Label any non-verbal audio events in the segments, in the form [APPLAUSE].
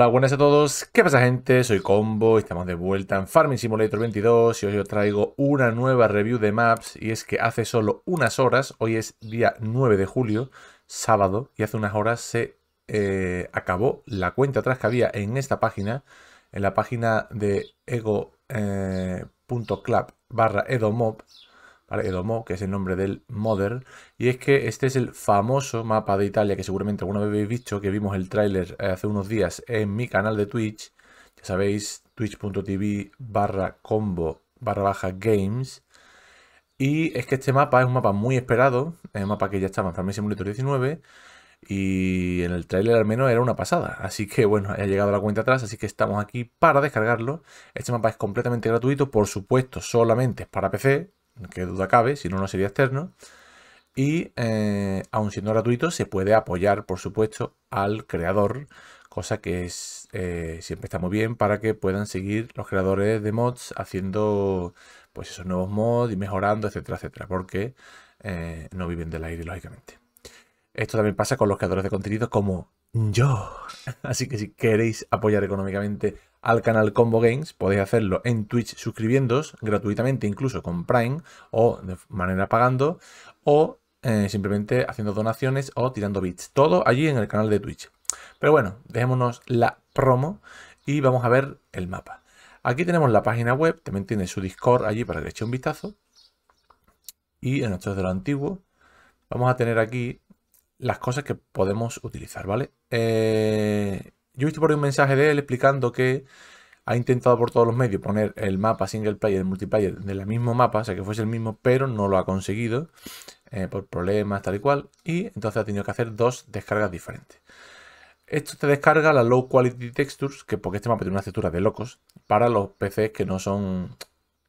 Hola, buenas a todos. ¿Qué pasa gente? Soy Combo, estamos de vuelta en Farming Simulator 22 y hoy os traigo una nueva review de maps y es que hace solo unas horas, hoy es día 9 de julio, sábado, y hace unas horas se eh, acabó la cuenta atrás que había en esta página, en la página de ego.club eh, barra edomob Edomo, que es el nombre del modder, y es que este es el famoso mapa de Italia que seguramente alguna vez habéis visto, que vimos el tráiler eh, hace unos días en mi canal de Twitch, ya sabéis, twitch.tv barra combo barra baja games, y es que este mapa es un mapa muy esperado, es un mapa que ya estaba en Farming Simulator 19, y en el trailer al menos era una pasada. Así que bueno, ha llegado la cuenta atrás, así que estamos aquí para descargarlo. Este mapa es completamente gratuito, por supuesto, solamente es para PC, que duda cabe, si no, no sería externo. Y eh, aún siendo gratuito, se puede apoyar, por supuesto, al creador, cosa que es, eh, siempre está muy bien para que puedan seguir los creadores de mods haciendo pues esos nuevos mods y mejorando, etcétera, etcétera, porque eh, no viven del aire, lógicamente. Esto también pasa con los creadores de contenido como yo. [LAUGHS] Así que si queréis apoyar económicamente al canal Combo Games. Podéis hacerlo en Twitch suscribiéndoos gratuitamente, incluso con Prime o de manera pagando, o eh, simplemente haciendo donaciones o tirando bits. Todo allí en el canal de Twitch. Pero bueno, dejémonos la promo y vamos a ver el mapa. Aquí tenemos la página web, también tiene su Discord allí para que le eche un vistazo. Y en nuestro de lo antiguo, vamos a tener aquí las cosas que podemos utilizar, ¿vale? Eh, yo he visto por ahí un mensaje de él explicando que ha intentado por todos los medios poner el mapa single player y el multiplayer del mismo mapa, o sea que fuese el mismo, pero no lo ha conseguido eh, por problemas tal y cual, y entonces ha tenido que hacer dos descargas diferentes. Esto te descarga la low quality textures, que porque este mapa tiene una textura de locos, para los PCs que no son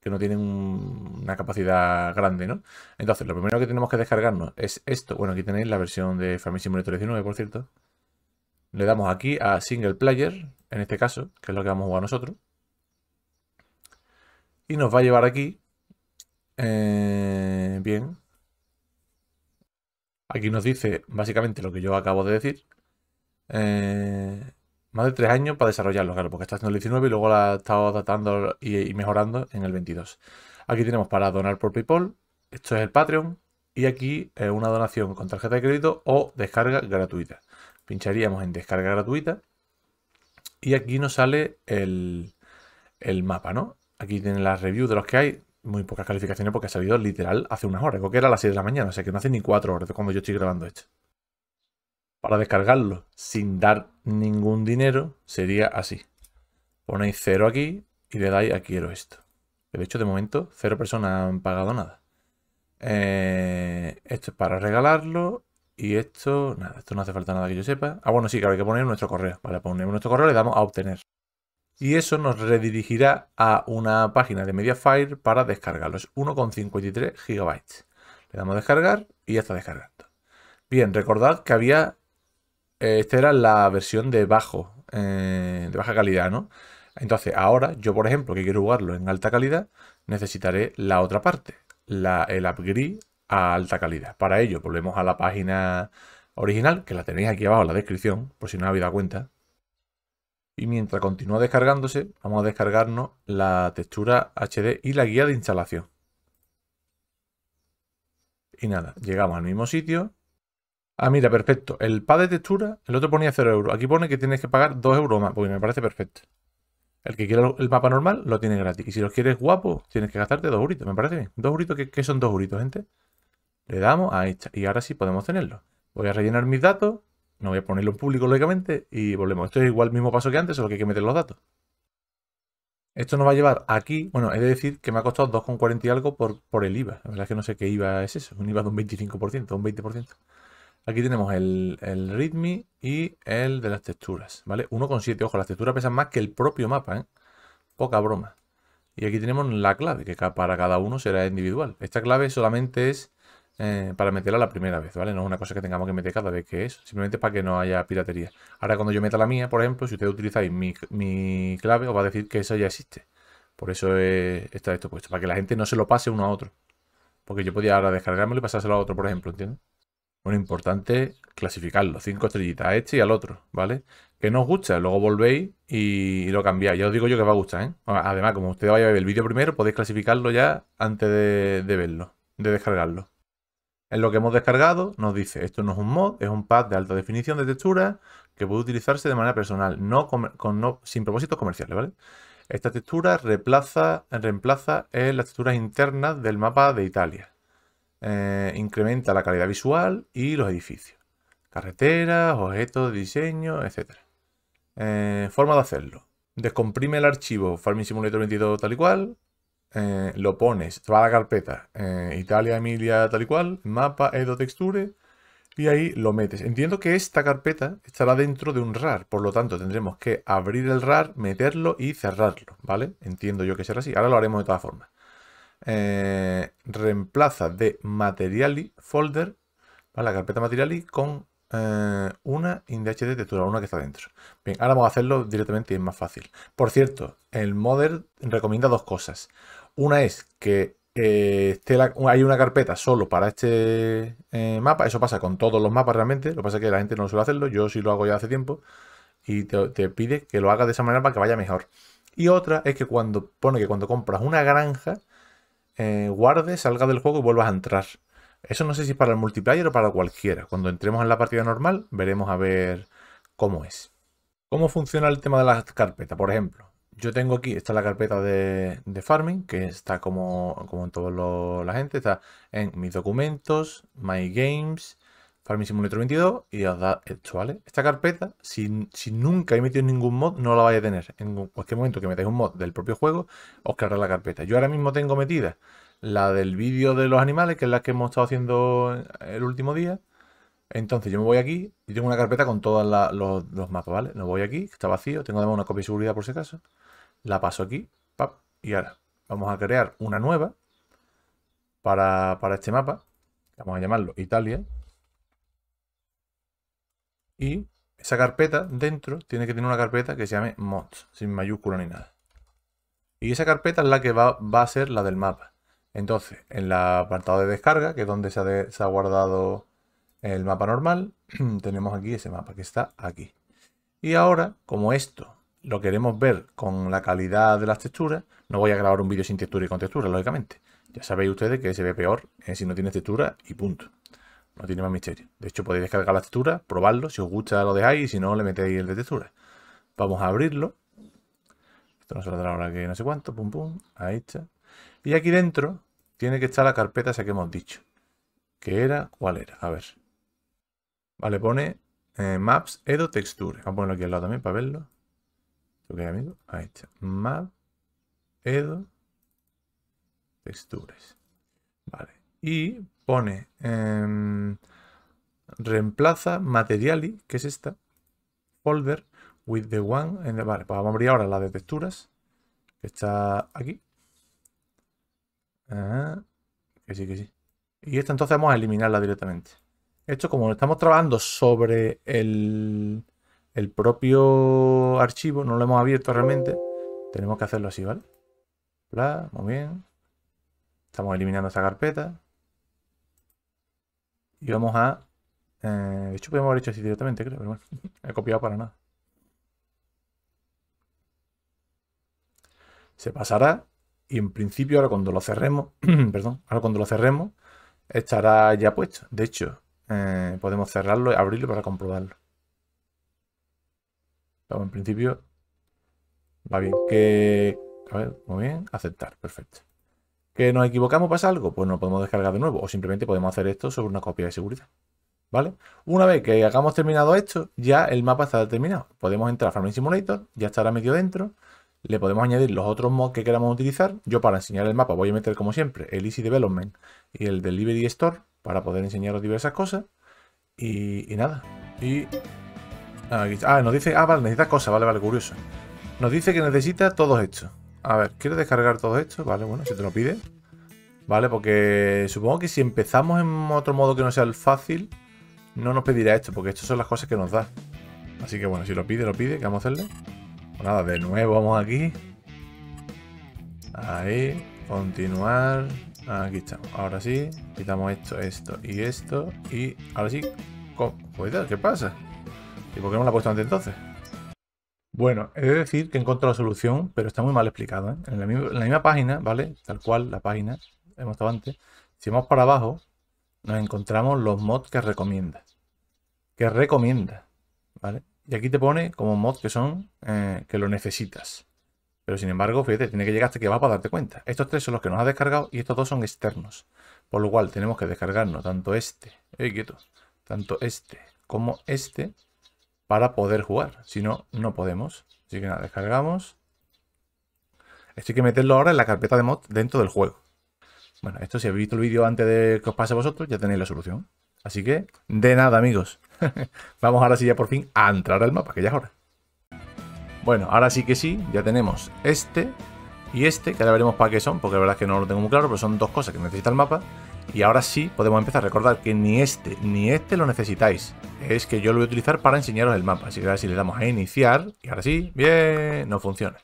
que no tienen una capacidad grande, ¿no? Entonces, lo primero que tenemos que descargarnos es esto. Bueno, aquí tenéis la versión de Family Simulator 19, por cierto. Le damos aquí a Single Player, en este caso, que es lo que vamos a jugar nosotros. Y nos va a llevar aquí. Eh, bien. Aquí nos dice básicamente lo que yo acabo de decir. Eh, más de tres años para desarrollarlo, claro, porque está haciendo el 19 y luego la ha estado adaptando y, mejorando en el 22. Aquí tenemos para donar por PayPal. Esto es el Patreon. Y aquí una donación con tarjeta de crédito o descarga gratuita pincharíamos en descarga gratuita y aquí nos sale el, mapa, ¿no? Aquí tiene las review de los que hay, muy pocas calificaciones porque ha salido literal hace unas horas, creo que era a las 6 de la mañana, o sea que no hace ni 4 horas de cuando yo estoy grabando esto. Para descargarlo sin dar ningún dinero sería así. Ponéis cero aquí y le dais a quiero esto. De hecho, de momento, cero personas han pagado nada. Eh, esto es para regalarlo y esto, nada, esto no hace falta nada que yo sepa. Ah, bueno, sí, claro, hay que poner nuestro correo. Vale, pues ponemos nuestro correo, le damos a obtener. Y eso nos redirigirá a una página de Mediafire para descargarlo. Es 1,53 GB. Le damos a descargar y ya está descargando. Bien, recordad que había... Eh, esta era la versión de bajo, eh, de baja calidad, ¿no? Entonces, ahora yo, por ejemplo, que quiero jugarlo en alta calidad, necesitaré la otra parte, la, el upgrade a alta calidad. Para ello volvemos a la página original, que la tenéis aquí abajo en la descripción, por si no habéis dado cuenta. Y mientras continúa descargándose, vamos a descargarnos la textura HD y la guía de instalación. Y nada, llegamos al mismo sitio. Ah, mira, perfecto. El pad de textura, el otro ponía 0 euros. Aquí pone que tienes que pagar 2 euros más, porque me parece perfecto. El que quiera el mapa normal lo tiene gratis. Y si los quieres guapo, tienes que gastarte 2 euritos. Me parece bien. 2 euritos, que son 2 euritos, gente? Le damos a esta. Y ahora sí podemos tenerlo. Voy a rellenar mis datos. No voy a ponerlo en público, lógicamente. Y volvemos. Esto es igual el mismo paso que antes, solo que hay que meter los datos. Esto nos va a llevar aquí. Bueno, he de decir que me ha costado 2,40 y algo por, por el IVA. La verdad es que no sé qué IVA es eso. Un IVA de un 25%, un 20%. Aquí tenemos el, el readme y el de las texturas, ¿vale? 1,7. Ojo, las texturas pesan más que el propio mapa, ¿eh? Poca broma. Y aquí tenemos la clave, que para cada uno será individual. Esta clave solamente es eh, para meterla la primera vez, ¿vale? No es una cosa que tengamos que meter cada vez que es, simplemente para que no haya piratería. Ahora cuando yo meta la mía, por ejemplo, si ustedes utilizáis mi, clave, os va a decir que eso ya existe. Por eso está esto puesto, para que la gente no se lo pase uno a otro. Porque yo podía ahora descargarme y pasárselo a otro, por ejemplo, ¿entiendes? Bueno, importante clasificarlo. Cinco estrellitas a este y al otro, ¿vale? Que no os gusta, luego volvéis y, lo cambiáis. Ya os digo yo que va a gustar, ¿eh? Además, como ustedes vayan a ver el vídeo primero, podéis clasificarlo ya antes de verlo, de descargarlo. En lo que hemos descargado nos dice, esto no es un mod, es un pad de alta definición de textura que puede utilizarse de manera personal, no sin propósitos comerciales, Esta textura reemplaza, eh, las texturas internas del mapa de Italia. Eh, incrementa la calidad visual y los edificios. Carreteras, objetos de diseño, etc. Eh, forma de hacerlo. Descomprime el archivo Farming Simulator 22 tal y cual. Eh, lo pones, toda va a la carpeta, eh, Italia, Emilia, tal y cual, mapa, Edo Texture, y ahí lo metes. Entiendo que esta carpeta estará dentro de un RAR, por lo tanto tendremos que abrir el RAR, meterlo y cerrarlo, ¿vale? Entiendo yo que será así, ahora lo haremos de todas formas. Eh, reemplaza de Materiali folder, para la carpeta Materiali, con una IndHD textura, una que está dentro. Bien, ahora vamos a hacerlo directamente y es más fácil. Por cierto, el modder recomienda dos cosas. Una es que eh, hay una carpeta solo para este eh, mapa. Eso pasa con todos los mapas realmente. Lo que pasa es que la gente no suele hacerlo. Yo sí lo hago ya hace tiempo. Y te, pide que lo hagas de esa manera para que vaya mejor. Y otra es que cuando pone que cuando compras una granja, eh, guarde guardes, salgas del juego y vuelvas a entrar. Eso no sé si es para el multiplayer o para cualquiera. Cuando entremos en la partida normal, veremos a ver cómo es. ¿Cómo funciona el tema de las carpetas? Por ejemplo, yo tengo aquí, esta es la carpeta de, farming, que está como, como en toda la gente, está en mis documentos, my games, farming simulator 22 y os da esto, ¿vale? Esta carpeta, si, nunca he metido ningún mod, no la vais a tener. En cualquier momento que metáis un mod del propio juego, os creará la carpeta. Yo ahora mismo tengo metida la del vídeo de los animales, que es la que hemos estado haciendo el último día. Entonces yo me voy aquí y tengo una carpeta con todos los, los mapas, ¿vale? Me voy aquí, está vacío, tengo además una copia de seguridad por si acaso la paso aquí, y ahora vamos a crear una nueva para, este mapa, vamos a llamarlo Italia, y esa carpeta dentro tiene que tener una carpeta que se llame mods, sin mayúscula ni nada. Y esa carpeta es la que va, a ser la del mapa. Entonces, en el apartado de descarga, que es donde se ha, se ha guardado el mapa normal, [CLEARS THROAT] tenemos aquí ese mapa que está aquí. Y ahora, como esto lo queremos ver con la calidad de las texturas, no voy a grabar un vídeo sin textura y con textura, lógicamente. Ya sabéis ustedes que se ve peor eh, si no tiene textura y punto. No tiene más misterio. De hecho, podéis descargar la textura, probarlo. Si os gusta, lo dejáis y si no, le metéis el de textura. Vamos a abrirlo. Esto nos saldrá ahora que no sé cuánto. Pum, pum. Ahí está. Y aquí dentro tiene que estar la carpeta esa que hemos dicho. ¿Qué era? ¿Cuál era? A ver. Vale, pone eh, Maps Edo Texture. Vamos a ponerlo aquí al lado también para verlo. ¿Tú amigo? Ahí está. Map, Edo, texturas. Vale. Y pone, em, reemplaza materiali, que es esta, folder with the one. Vale, pues vamos a abrir ahora la de texturas, que está aquí. Ah, que sí, que sí. Y esta entonces vamos a eliminarla directamente. Esto como estamos trabajando sobre el, el propio archivo, no lo hemos abierto realmente. Tenemos que hacerlo así, ¿vale? muy bien. Estamos eliminando esta carpeta. Y vamos a... Eh, de hecho, podemos haber hecho así directamente, creo, pero bueno, [LAUGHS] he copiado para nada. Se pasará y en principio ahora cuando lo cerremos, [CLEARS THROAT] perdón, ahora cuando lo cerremos, estará ya puesto. De hecho, eh, podemos cerrarlo y abrirlo para comprobarlo en principio va bien. Que, a ver, muy bien, aceptar, perfecto. ¿Que nos equivocamos, pasa algo? Pues no podemos descargar de nuevo o simplemente podemos hacer esto sobre una copia de seguridad. ¿Vale? Una vez que hagamos terminado esto, ya el mapa está terminado. Podemos entrar a Farming Simulator, ya estará medio dentro. Le podemos añadir los otros mods que queramos utilizar. Yo para enseñar el mapa voy a meter como siempre el Easy Development y el Delivery Store para poder enseñaros diversas cosas. y, y nada. Y Ah, nos dice... Ah, vale, necesitas cosas. Vale, vale, curioso. Nos dice que necesita todo esto A ver, quiero descargar todo esto, Vale, bueno, si te lo pide. Vale, porque supongo que si empezamos en otro modo que no sea el fácil, no nos pedirá esto, porque estas son las cosas que nos da. Así que bueno, si lo pide, lo pide. que vamos a hacerle? Pues nada, de nuevo vamos aquí. Ahí. Continuar. Aquí estamos. Ahora sí. Quitamos esto, esto y esto. Y ahora sí. ¿qué pasa? ¿Y por qué no la ha puesto antes entonces? Bueno, he de decir que he encontrado la solución, pero está muy mal explicado. ¿eh? En, la misma, página, ¿vale? Tal cual, la página, hemos estado antes. Si vamos para abajo, nos encontramos los mods que recomienda. Que recomienda, ¿vale? Y aquí te pone como mods que son, eh, que lo necesitas. Pero sin embargo, fíjate, tiene que llegar hasta que va para darte cuenta. Estos tres son los que nos ha descargado y estos dos son externos. Por lo cual tenemos que descargarnos tanto este, eh, quieto, tanto este como este para poder jugar. Si no, no podemos. Así que nada, descargamos. Esto hay que meterlo ahora en la carpeta de mod dentro del juego. Bueno, esto si habéis visto el vídeo antes de que os pase a vosotros, ya tenéis la solución. Así que, de nada, amigos. [LAUGHS] Vamos ahora sí ya por fin a entrar al mapa, que ya es hora. Bueno, ahora sí que sí, ya tenemos este y este, que ahora veremos para qué son, porque la verdad es que no lo tengo muy claro, pero son dos cosas que necesita el mapa. Y ahora sí podemos empezar. a Recordar que ni este ni este lo necesitáis. Es que yo lo voy a utilizar para enseñaros el mapa. Así que ahora si le damos a iniciar. Y ahora sí, bien, no funciona.